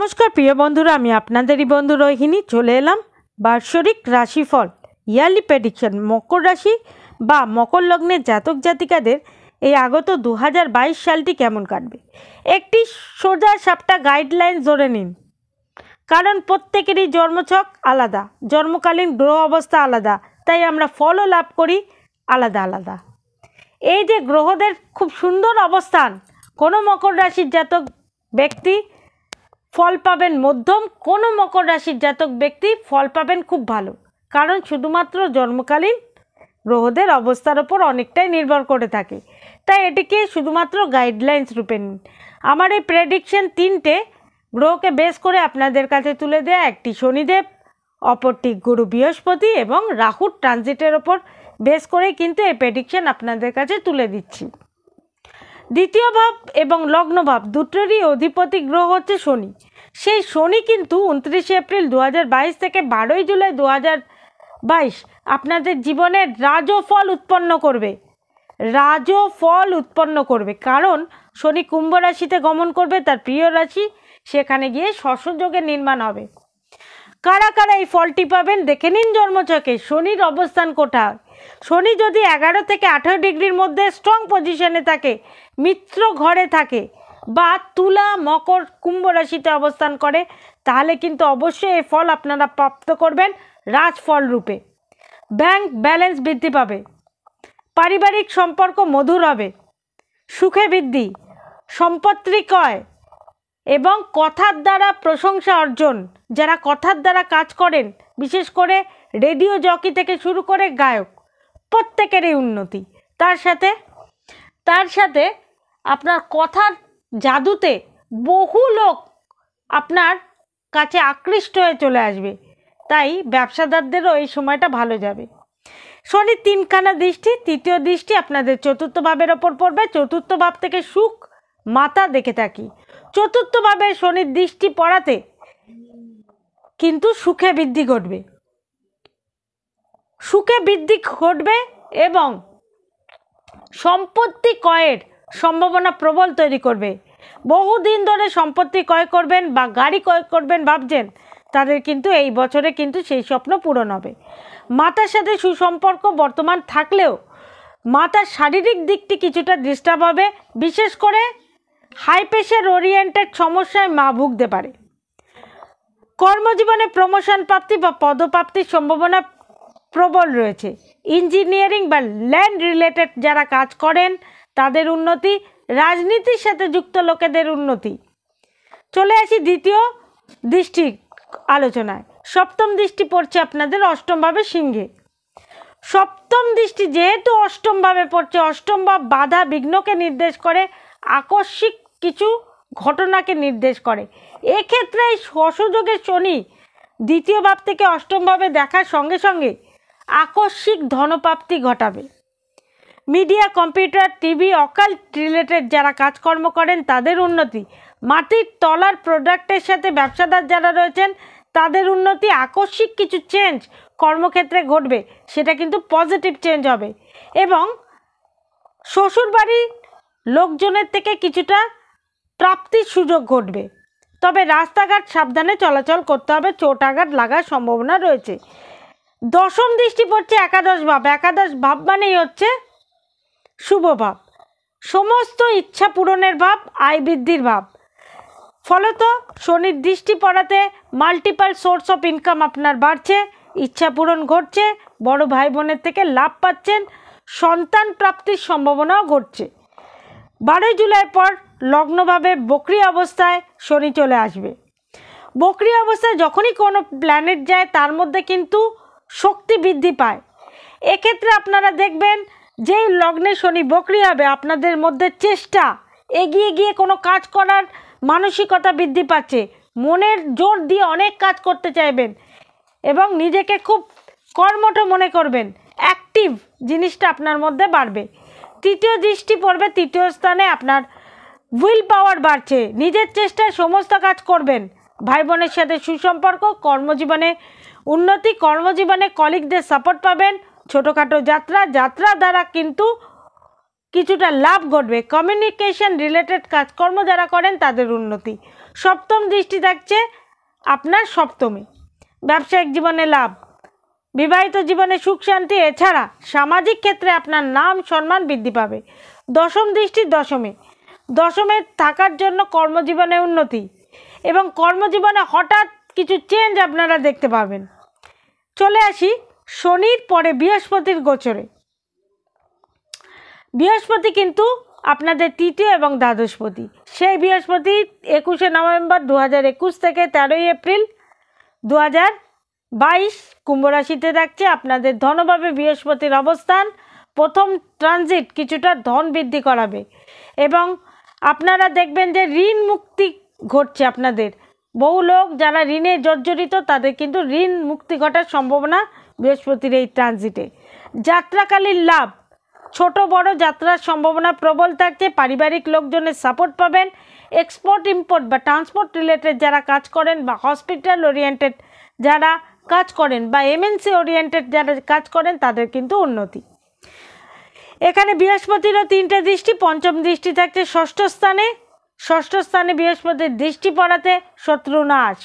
নমস্কার প্রিয় বন্ধুরা আমি আপনাদেরই বন্ধু রোহিণী চলে এলাম বার্ষরিক রাশিফল ইয়ারলি প্রেডিকশন মকর রাশি বা মকর লগ্নের জাতক জাতিকাদের এই আগত দু সালটি কেমন কাটবে একটি সোজা সাপটা গাইডলাইন জোরে নিন কারণ প্রত্যেকেরই জন্মছক আলাদা জন্মকালীন গ্রহ অবস্থা আলাদা তাই আমরা ফলও লাভ করি আলাদা আলাদা এই যে গ্রহদের খুব সুন্দর অবস্থান কোনো মকর রাশির জাতক ব্যক্তি ফল পাবেন মধ্যম কোনো মকর রাশির জাতক ব্যক্তি ফল পাবেন খুব ভালো কারণ শুধুমাত্র জন্মকালীন গ্রহদের অবস্থার ওপর অনেকটাই নির্ভর করে থাকে তাই এটিকে শুধুমাত্র গাইডলাইন্স রূপে নিন আমার এই প্রেডিকশন তিনটে গ্রহকে বেশ করে আপনাদের কাছে তুলে দেয়া একটি শনিদেব অপরটি গুরু বৃহস্পতি এবং রাহুর ট্রানজিটের ওপর বেশ করে কিন্তু এই প্রেডিকশন আপনাদের কাছে তুলে দিচ্ছি দ্বিতীয় ভাব এবং লগ্নভাব দুটোরই অধিপতি গ্রহ হচ্ছে শনি সেই শনি কিন্তু উনত্রিশে এপ্রিল দু থেকে বারোই জুলাই দু বাইশ আপনাদের জীবনে রাজফল উৎপন্ন করবে রাজফল উৎপন্ন করবে কারণ শনি কুম্ভ রাশিতে গমন করবে তার প্রিয় রাশি সেখানে গিয়ে শ্বশযোগের নির্মাণ হবে কারা কারা এই ফলটি পাবেন দেখে নিন জন্মচকে শনির অবস্থান কোথায় শনি যদি এগারো থেকে আঠেরো ডিগ্রির মধ্যে স্ট্রং পজিশনে থাকে মিত্র ঘরে থাকে বা তুলা মকর কুম্ভ রাশিতে অবস্থান করে তাহলে কিন্তু অবশ্যই এই ফল আপনারা প্রাপ্ত করবেন রাজফল রূপে ব্যাংক ব্যালেন্স বৃদ্ধি পাবে পারিবারিক সম্পর্ক মধুর হবে সুখে বৃদ্ধি সম্পত্তি কয় এবং কথার দ্বারা প্রশংসা অর্জন যারা কথার দ্বারা কাজ করেন বিশেষ করে রেডিও জকি থেকে শুরু করে গায়ক প্রত্যেকেরই উন্নতি তার সাথে তার সাথে আপনার কথার জাদুতে বহু লোক আপনার কাছে আকৃষ্ট হয়ে চলে আসবে তাই ব্যবসাদারদেরও এই সময়টা ভালো যাবে শনি তিনখানা দৃষ্টি তৃতীয় দৃষ্টি আপনাদের চতুর্থ ভাবের ওপর পড়বে চতুর্থ ভাব থেকে সুখ মাতা দেখে থাকি চতুর্থ ভাবে শনির দৃষ্টি পড়াতে কিন্তু সুখে বৃদ্ধি ঘটবে সুখে বৃদ্ধি ঘটবে এবং সম্পত্তি কয়ের সম্ভাবনা প্রবল তৈরি করবে বহুদিন ধরে সম্পত্তি ক্রয় করবেন বা গাড়ি ক্রয় করবেন ভাবছেন তাদের কিন্তু এই বছরে কিন্তু সেই স্বপ্ন পূরণ হবে মাতার সাথে সুসম্পর্ক বর্তমান থাকলেও মাতার শারীরিক দিকটি কিছুটা ডিস্টার্ব হবে বিশেষ করে হাই প্রেশার ওরিয়েন্টেড সমস্যায় মা ভুগতে পারে কর্মজীবনে প্রমোশন প্রাপ্তি বা পদপ্রাপ্তির সম্ভাবনা প্রবল রয়েছে ইঞ্জিনিয়ারিং বা ল্যান্ড রিলেটেড যারা কাজ করেন তাদের উন্নতি রাজনীতির সাথে যুক্ত লোকেদের উন্নতি চলে আসি দ্বিতীয় দৃষ্টি আলোচনায় সপ্তম দৃষ্টি পড়ছে আপনাদের অষ্টমভাবে সিংহে সপ্তম দৃষ্টি যেহেতু অষ্টমভাবে পড়ছে অষ্টম বাধা বিঘ্নকে নির্দেশ করে আকস্মিক কিছু ঘটনাকে নির্দেশ করে এক্ষেত্রে এই অসুযোগের শনি দ্বিতীয় ভাব থেকে অষ্টমভাবে দেখার সঙ্গে সঙ্গে আকস্মিক ধনপ্রাপ্তি ঘটাবে মিডিয়া কম্পিউটার টিভি অকাল রিলেটেড যারা কাজকর্ম করেন তাদের উন্নতি মাটির তলার প্রোডাক্টের সাথে ব্যবসাদার যারা রয়েছেন তাদের উন্নতি আকস্মিক কিছু চেঞ্জ কর্মক্ষেত্রে ঘটবে সেটা কিন্তু পজিটিভ চেঞ্জ হবে এবং শ্বশুরবাড়ির লোকজনের থেকে কিছুটা প্রাপ্তির সুযোগ ঘটবে তবে রাস্তাঘাট সাবধানে চলাচল করতে হবে চোটাঘাট লাগার সম্ভাবনা রয়েছে দশম দৃষ্টি পড়ছে একাদশ ভাব একাদশ ভাব মানেই হচ্ছে শুভ ভাব সমস্ত ইচ্ছা পূরণের ভাব আয় বৃদ্ধির ভাব ফলত শনির দৃষ্টি পড়াতে মাল্টিপাল সোর্স অফ ইনকাম আপনার বাড়ছে ইচ্ছা পূরণ ঘটছে বড় ভাই বোনের থেকে লাভ পাচ্ছেন সন্তান প্রাপ্তির সম্ভাবনাও ঘটছে বারোই জুলাই পর লগ্নভাবে বকরি অবস্থায় শনি চলে আসবে বকরি অবস্থায় যখনই কোনো প্ল্যানেট যায় তার মধ্যে কিন্তু শক্তি বৃদ্ধি পায় এক্ষেত্রে আপনারা দেখবেন যেই লগ্নে শনি বকরি হবে আপনাদের মধ্যে চেষ্টা এগিয়ে গিয়ে কোনো কাজ করার মানসিকতা বৃদ্ধি পাচ্ছে মনের জোর দিয়ে অনেক কাজ করতে চাইবেন এবং নিজেকে খুব কর্মঠ মনে করবেন অ্যাক্টিভ জিনিসটা আপনার মধ্যে বাড়বে তৃতীয় দৃষ্টি পড়বে তৃতীয় স্থানে আপনার উইল পাওয়ার বাড়ছে নিজের চেষ্টায় সমস্ত কাজ করবেন ভাই বোনের সাথে সুসম্পর্ক কর্মজীবনে উন্নতি কর্মজীবনে কলিগদের সাপোর্ট পাবেন ছোটোখাটো যাত্রা যাত্রা দ্বারা কিন্তু কিছুটা লাভ ঘটবে কমিউনিকেশন রিলেটেড কাজকর্ম যারা করেন তাদের উন্নতি সপ্তম দৃষ্টি থাকছে আপনার সপ্তমে ব্যবসায়িক জীবনে লাভ বিবাহিত জীবনে সুখ শান্তি এছাড়া সামাজিক ক্ষেত্রে আপনার নাম সম্মান বৃদ্ধি পাবে দশম দৃষ্টি দশমে দশমে থাকার জন্য কর্মজীবনে উন্নতি এবং কর্মজীবনে হঠাৎ কিছু চেঞ্জ আপনারা দেখতে পাবেন চলে আসি শনির পরে বৃহস্পতির গোচরে বৃহস্পতি কিন্তু আপনাদের তৃতীয় এবং দ্বাদশপতি সেই বৃহস্পতি একুশে নভেম্বর দু একুশ থেকে তেরোই এপ্রিল দু হাজার বাইশ কুম্ভরাশিতে থাকছে আপনাদের ধনভাবে বৃহস্পতির অবস্থান প্রথম ট্রানজিট কিছুটা ধন বৃদ্ধি করাবে এবং আপনারা দেখবেন যে ঋণ মুক্তি ঘটছে আপনাদের বহু লোক যারা ঋণে জর্জরিত তাদের কিন্তু ঋণ মুক্তি ঘটার সম্ভাবনা বৃহস্পতির এই ট্রানজিটে যাত্রাকালীন লাভ ছোট বড় যাত্রার সম্ভাবনা প্রবল থাকছে পারিবারিক লোকজনের সাপোর্ট পাবেন এক্সপোর্ট ইম্পোর্ট বা ট্রান্সপোর্ট রিলেটেড যারা কাজ করেন বা হসপিটাল ওরিয়েন্টেড যারা কাজ করেন বা এমএনসি ওরিয়েন্টেড যারা কাজ করেন তাদের কিন্তু উন্নতি এখানে বৃহস্পতিরও তিনটে দৃষ্টি পঞ্চম দৃষ্টি থাকছে ষষ্ঠ স্থানে ষষ্ঠ স্থানে বৃহস্পতির দৃষ্টি পড়াতে শত্রু নাশ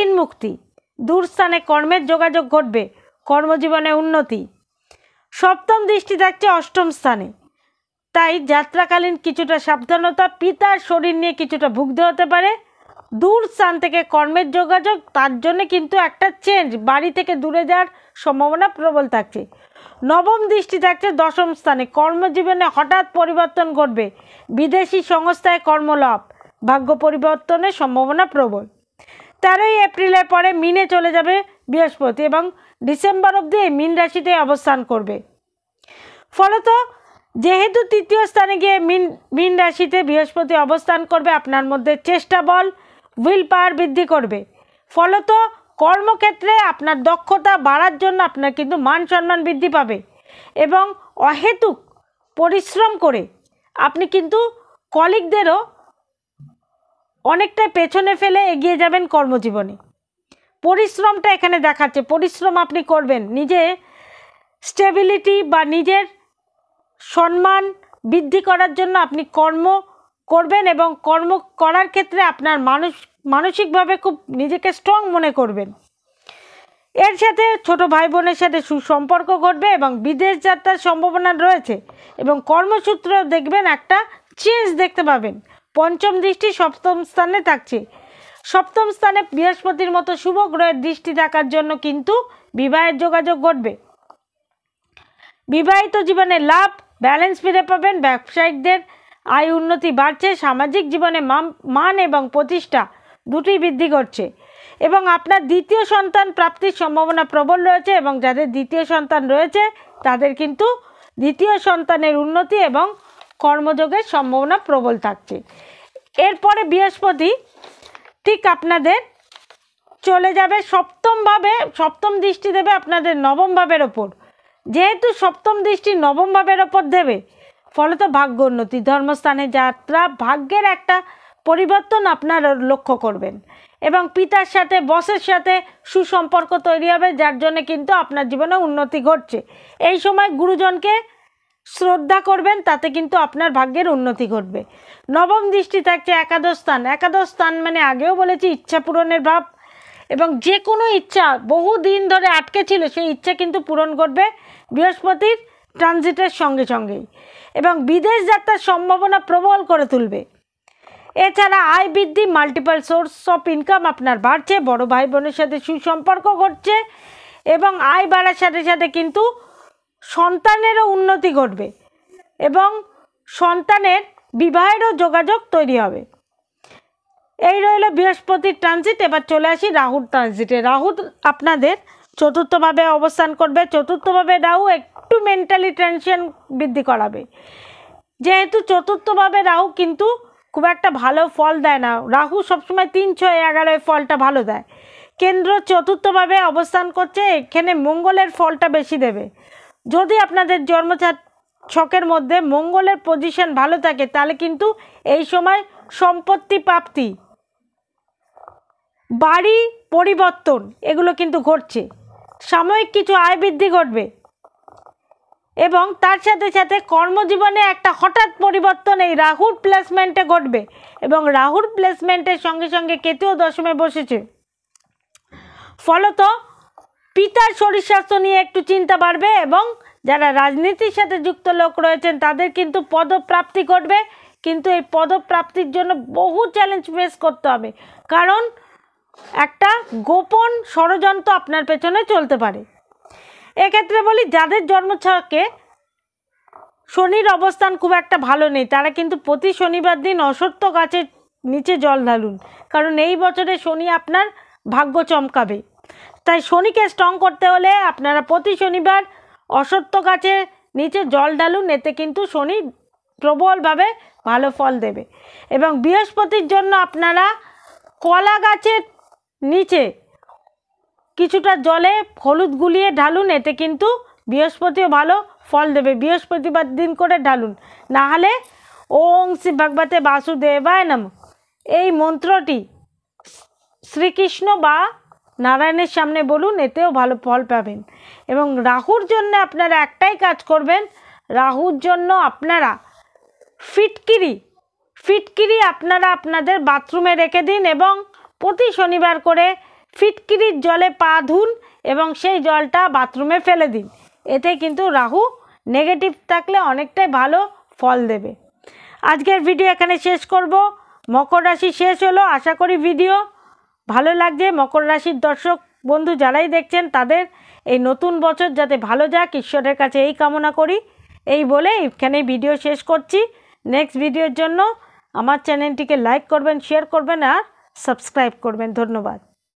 ঋণ মুক্তি দূর স্থানে কর্মের যোগাযোগ ঘটবে কর্মজীবনে উন্নতি সপ্তম দৃষ্টি থাকছে অষ্টম স্থানে তাই যাত্রাকালীন কিছুটা সাবধানতা পিতার শরীর নিয়ে কিছুটা ভুগতে হতে পারে দূর স্থান থেকে কর্মের যোগাযোগ তার জন্য কিন্তু একটা চেঞ্জ বাড়ি থেকে দূরে যাওয়ার সম্ভাবনা প্রবল থাকছে নবম দৃষ্টি থাকছে দশম স্থানে কর্মজীবনে হঠাৎ পরিবর্তন ঘটবে বিদেশি সংস্থায় কর্মলাভ ভাগ্য পরিবর্তনের সম্ভাবনা প্রবল তেরোই এপ্রিলের পরে মিনে চলে যাবে বৃহস্পতি এবং ডিসেম্বর অবধি এই মিন রাশিতে অবস্থান করবে ফলত যেহেতু তৃতীয় স্থানে গিয়ে মিন মিন রাশিতে বৃহস্পতি অবস্থান করবে আপনার মধ্যে চেষ্টা বল উইল পাওয়ার বৃদ্ধি করবে ফলত কর্মক্ষেত্রে আপনার দক্ষতা বাড়ার জন্য আপনার কিন্তু মান সম্মান বৃদ্ধি পাবে এবং অহেতুক পরিশ্রম করে আপনি কিন্তু কলিগদেরও অনেকটাই পেছনে ফেলে এগিয়ে যাবেন কর্মজীবনে পরিশ্রমটা এখানে দেখাচ্ছে পরিশ্রম আপনি করবেন নিজে স্টেবিলিটি বা নিজের সম্মান বৃদ্ধি করার জন্য আপনি কর্ম করবেন এবং কর্ম করার ক্ষেত্রে আপনার মানুষ মানসিকভাবে খুব নিজেকে স্ট্রং মনে করবেন এর সাথে ছোট ভাই বোনের সাথে সুসম্পর্ক ঘটবে এবং বিদেশ যাত্রার সম্ভাবনা রয়েছে এবং কর্মসূত্র দেখবেন একটা চেঞ্জ দেখতে পাবেন পঞ্চম দৃষ্টি সপ্তম স্থানে থাকছে সপ্তম স্থানে বৃহস্পতির মতো শুভ গ্রহের দৃষ্টি থাকার জন্য কিন্তু বিবাহের যোগাযোগ ঘটবে বিবাহিত জীবনে লাভ ব্যালেন্স ফিরে পাবেন ব্যবসায়িকদের আয় উন্নতি বাড়ছে সামাজিক জীবনে মান এবং প্রতিষ্ঠা দুটি বৃদ্ধি ঘটছে এবং আপনার দ্বিতীয় সন্তান প্রাপ্তির সম্ভাবনা প্রবল রয়েছে এবং যাদের দ্বিতীয় সন্তান রয়েছে তাদের কিন্তু দ্বিতীয় সন্তানের উন্নতি এবং কর্মযোগের সম্ভাবনা প্রবল থাকছে এরপরে বৃহস্পতি ঠিক আপনাদের চলে যাবে সপ্তমভাবে সপ্তম দৃষ্টি দেবে আপনাদের নবম ভাবের ওপর যেহেতু সপ্তম দৃষ্টি নবমভাবের ওপর দেবে ফলত ভাগ্য উন্নতি ধর্মস্থানে যাত্রা ভাগ্যের একটা পরিবর্তন আপনারা লক্ষ্য করবেন এবং পিতার সাথে বসের সাথে সুসম্পর্ক তৈরি হবে যার জন্য কিন্তু আপনার জীবনে উন্নতি ঘটছে এই সময় গুরুজনকে শ্রদ্ধা করবেন তাতে কিন্তু আপনার ভাগ্যের উন্নতি ঘটবে নবম দৃষ্টি থাকছে একাদশ স্থান একাদশ স্থান মানে আগেও বলেছি ইচ্ছা পূরণের ভাব এবং যে কোনো ইচ্ছা বহু দিন ধরে আটকে ছিল সেই ইচ্ছা কিন্তু পূরণ করবে বৃহস্পতির ট্রানজিটের সঙ্গে সঙ্গেই এবং বিদেশ যাত্রার সম্ভাবনা প্রবল করে তুলবে এছাড়া আয় বৃদ্ধি মাল্টিপাল সোর্স অফ ইনকাম আপনার বাড়ছে বড় ভাই বোনের সাথে সুসম্পর্ক ঘটছে এবং আয় বাড়ার সাথে সাথে কিন্তু সন্তানেরও উন্নতি ঘটবে এবং সন্তানের বিবাহেরও যোগাযোগ তৈরি হবে এই রইল বৃহস্পতির ট্রানজিট এবার চলে আসি রাহুর ট্রানজিটে রাহু আপনাদের চতুর্থভাবে অবস্থান করবে চতুর্থভাবে রাহু একটু মেন্টালি টেনশন বৃদ্ধি করাবে যেহেতু চতুর্থভাবে রাহু কিন্তু খুব একটা ভালো ফল দেয় না রাহু সবসময় তিন ছয় এগারোয় ফলটা ভালো দেয় কেন্দ্র চতুর্থভাবে অবস্থান করছে এখানে মঙ্গলের ফলটা বেশি দেবে যদি আপনাদের জন্মছাত ছকের মধ্যে মঙ্গলের পজিশন ভালো থাকে তাহলে কিন্তু এই সময় সম্পত্তি প্রাপ্তি বাড়ি পরিবর্তন এগুলো কিন্তু ঘটছে সাময়িক কিছু আয় বৃদ্ধি ঘটবে এবং তার সাথে সাথে কর্মজীবনে একটা হঠাৎ পরিবর্তন এই রাহুর প্লেসমেন্টে ঘটবে এবং রাহুর প্লেসমেন্টের সঙ্গে সঙ্গে কেতুও দশমে বসেছে ফলত পিতার শরীর স্বাস্থ্য নিয়ে একটু চিন্তা বাড়বে এবং যারা রাজনীতির সাথে যুক্ত লোক রয়েছেন তাদের কিন্তু পদপ্রাপ্তি ঘটবে কিন্তু এই পদপ্রাপ্তির জন্য বহু চ্যালেঞ্জ ফেস করতে হবে কারণ একটা গোপন ষড়যন্ত্র আপনার পেছনে চলতে পারে এক্ষেত্রে বলি যাদের জন্মছকে শনির অবস্থান খুব একটা ভালো নেই তারা কিন্তু প্রতি শনিবার দিন অসত্য গাছের নিচে জল ঢালুন কারণ এই বছরে শনি আপনার ভাগ্য চমকাবে তাই শনিকে স্ট্রং করতে হলে আপনারা প্রতি শনিবার অসত্য গাছের নিচে জল ডালুন এতে কিন্তু শনি প্রবলভাবে ভালো ফল দেবে এবং বৃহস্পতির জন্য আপনারা কলা গাছের নিচে কিছুটা জলে হলুদ গুলিয়ে ঢালুন এতে কিন্তু বৃহস্পতিও ভালো ফল দেবে বৃহস্পতিবার দিন করে ঢালুন না হলে ওং শ্রী ভাগবতে বাসুদেবায় নাম এই মন্ত্রটি শ্রীকৃষ্ণ বা নারায়ণের সামনে বলুন এতেও ভালো ফল পাবেন এবং রাহুর জন্য আপনারা একটাই কাজ করবেন রাহুর জন্য আপনারা ফিটকিরি ফিটকিরি আপনারা আপনাদের বাথরুমে রেখে দিন এবং প্রতি শনিবার করে ফিটকিরির জলে পা ধুন এবং সেই জলটা বাথরুমে ফেলে দিন এতে কিন্তু রাহু নেগেটিভ থাকলে অনেকটাই ভালো ফল দেবে আজকের ভিডিও এখানে শেষ করব মকর রাশি শেষ হলো আশা করি ভিডিও ভালো লাগছে মকর রাশির দর্শক বন্ধু যারাই দেখছেন তাদের এই নতুন বছর যাতে ভালো যাক ঈশ্বরের কাছে এই কামনা করি এই বলে এখানে ভিডিও শেষ করছি নেক্সট ভিডিওর জন্য আমার চ্যানেলটিকে লাইক করবেন শেয়ার করবেন আর সাবস্ক্রাইব করবেন ধন্যবাদ